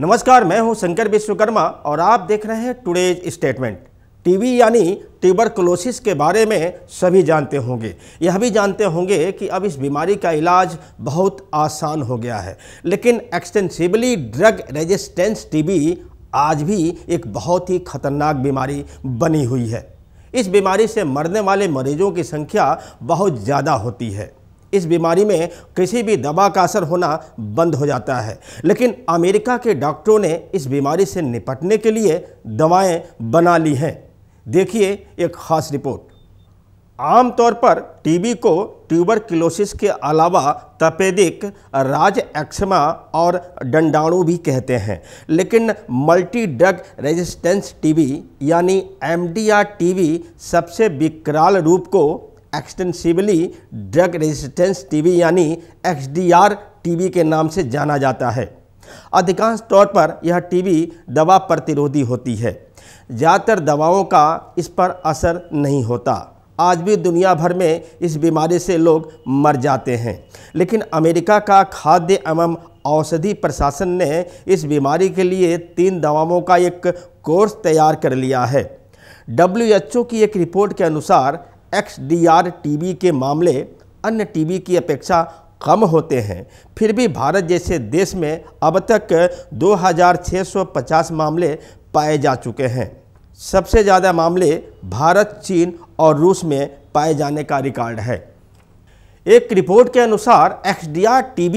नमस्कार मैं हूं शंकर विश्वकर्मा और आप देख रहे हैं टुडेज स्टेटमेंट टीबी यानी ट्यूबरकुलोसिस के बारे में सभी जानते होंगे यह भी जानते होंगे कि अब इस बीमारी का इलाज बहुत आसान हो गया है लेकिन एक्सटेंसिबली ड्रग रेजिस्टेंस टीबी आज भी एक बहुत ही खतरनाक बीमारी बनी हुई है इस बीमारी से मरने वाले मरीजों की संख्या बहुत ज़्यादा होती है इस बीमारी में किसी भी दवा का असर होना बंद हो जाता है लेकिन अमेरिका के डॉक्टरों ने इस बीमारी से निपटने के लिए दवाएं बना ली हैं देखिए एक खास रिपोर्ट आमतौर पर टीबी को ट्यूबरक्लोसिस के अलावा तपेदिक राज एक्समा और डंडाणु भी कहते हैं लेकिन मल्टी ड्रग रेजिस्टेंस टीबी यानी एमडीआर टीबी सबसे विकराल रूप को एक्सटेंसिवली ड्रग रेजिस्टेंस टीबी यानी एक्सडीआर टीबी के नाम से जाना जाता है अधिकांश तौर पर यह टीबी दवा प्रतिरोधी होती है ज़्यादातर दवाओं का इस पर असर नहीं होता आज भी दुनिया भर में इस बीमारी से लोग मर जाते हैं लेकिन अमेरिका का खाद्य एवं औषधि प्रशासन ने इस बीमारी के लिए तीन दवाओं का एक कोर्स तैयार कर लिया है डब्ल्यू की एक रिपोर्ट के अनुसार एक्स डी आर टीबी के मामले अन्य टीबी की अपेक्षा कम होते हैं फिर भी भारत जैसे देश में अब तक 2650 मामले पाए जा चुके हैं सबसे ज़्यादा मामले भारत चीन और रूस में पाए जाने का रिकॉर्ड है एक रिपोर्ट के अनुसार X D R T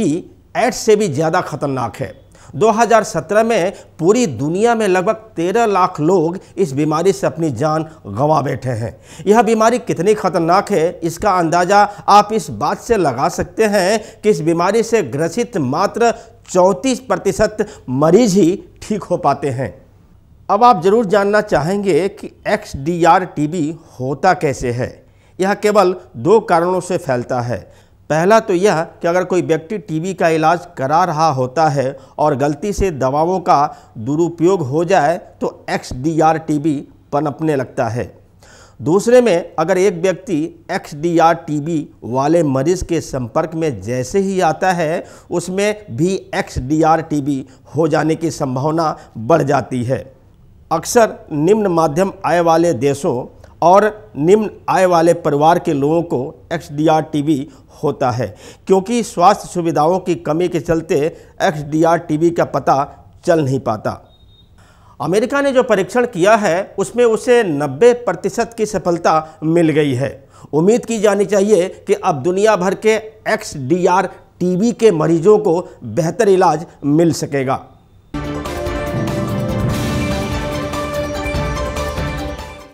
AIDS से भी ज़्यादा खतरनाक है 2017 में पूरी दुनिया में लगभग 13 लाख लोग इस बीमारी से अपनी जान गंवा बैठे हैं यह बीमारी कितनी खतरनाक है इसका अंदाज़ा आप इस बात से लगा सकते हैं कि इस बीमारी से ग्रसित मात्र चौंतीस प्रतिशत मरीज ही ठीक हो पाते हैं अब आप ज़रूर जानना चाहेंगे कि X D R T B होता कैसे है यह केवल दो कारणों से फैलता है पहला तो यह कि अगर कोई व्यक्ति टीबी का इलाज करा रहा होता है और गलती से दवाओं का दुरुपयोग हो जाए तो एक्स डी आर बी पनपने लगता है दूसरे में अगर एक व्यक्ति X D R T B वाले मरीज के संपर्क में जैसे ही आता है उसमें भी X D R T B हो जाने की संभावना बढ़ जाती है अक्सर निम्न माध्यम आय वाले देशों और निम्न आय वाले परिवार के लोगों को एक्स टीबी होता है क्योंकि स्वास्थ्य सुविधाओं की कमी के चलते एक्स टीबी का पता चल नहीं पाता अमेरिका ने जो परीक्षण किया है उसमें उसे 90 प्रतिशत की सफलता मिल गई है उम्मीद की जानी चाहिए कि अब दुनिया भर के एक्स टीबी के मरीजों को बेहतर इलाज मिल सकेगा